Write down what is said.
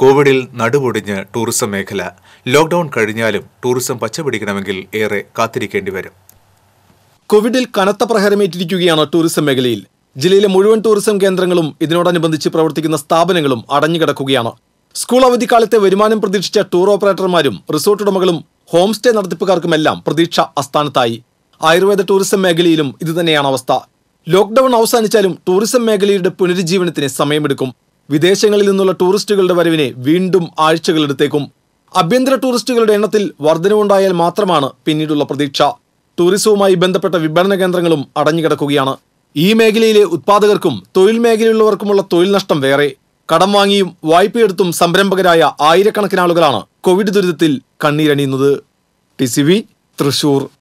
കോവിഡിൽ നടുപൊടിഞ്ഞ് ടൂറിസം മേഖല ലോക്ഡൌൺ കഴിഞ്ഞാലും ടൂറിസം പച്ചപിടിക്കണമെങ്കിൽ ഏറെ കാത്തിരിക്കേണ്ടി വരും കോവിഡിൽ കനത്ത പ്രഹരമേറ്റിരിക്കുകയാണ് ടൂറിസം മേഖലയിൽ ജില്ലയിലെ മുഴുവൻ ടൂറിസം കേന്ദ്രങ്ങളും ഇതിനോടനുബന്ധിച്ച് പ്രവർത്തിക്കുന്ന സ്ഥാപനങ്ങളും അടഞ്ഞുകിടക്കുകയാണ് സ്കൂൾ അവധിക്കാലത്തെ വരുമാനം പ്രതീക്ഷിച്ച ടൂർ ഓപ്പറേറ്റർമാരും റിസോർട്ട് ഉടമകളും ഹോം സ്റ്റേ നടത്തിപ്പുകാർക്കുമെല്ലാം പ്രതീക്ഷ അസ്ഥാനത്തായി ആയുർവേദ ടൂറിസം മേഖലയിലും ഇതുതന്നെയാണ് അവസ്ഥ ലോക്ക്ഡൌൺ അവസാനിച്ചാലും ടൂറിസം മേഖലയുടെ പുനരുജ്ജീവനത്തിന് സമയമെടുക്കും വിദേശങ്ങളിൽ നിന്നുള്ള ടൂറിസ്റ്റുകളുടെ വരവിനെ വീണ്ടും ആഴ്ചകളെടുത്തേക്കും ആഭ്യന്തര ടൂറിസ്റ്റുകളുടെ എണ്ണത്തിൽ വർധനവുണ്ടായാൽ മാത്രമാണ് പിന്നീടുള്ള പ്രതീക്ഷ ടൂറിസവുമായി ബന്ധപ്പെട്ട വിപണന കേന്ദ്രങ്ങളും അടഞ്ഞുകിടക്കുകയാണ് ഈ മേഖലയിലെ ഉത്പാദകർക്കും തൊഴിൽ മേഖലയുള്ളവർക്കുമുള്ള തൊഴിൽ നഷ്ടം വേറെ കടം വാങ്ങിയും വായ്പയെടുത്തും സംരംഭകരായ ആയിരക്കണക്കിനാളുകളാണ് കോവിഡ് ദുരിതത്തിൽ കണ്ണീരണിയുന്നത് ടി സി വി തൃശൂർ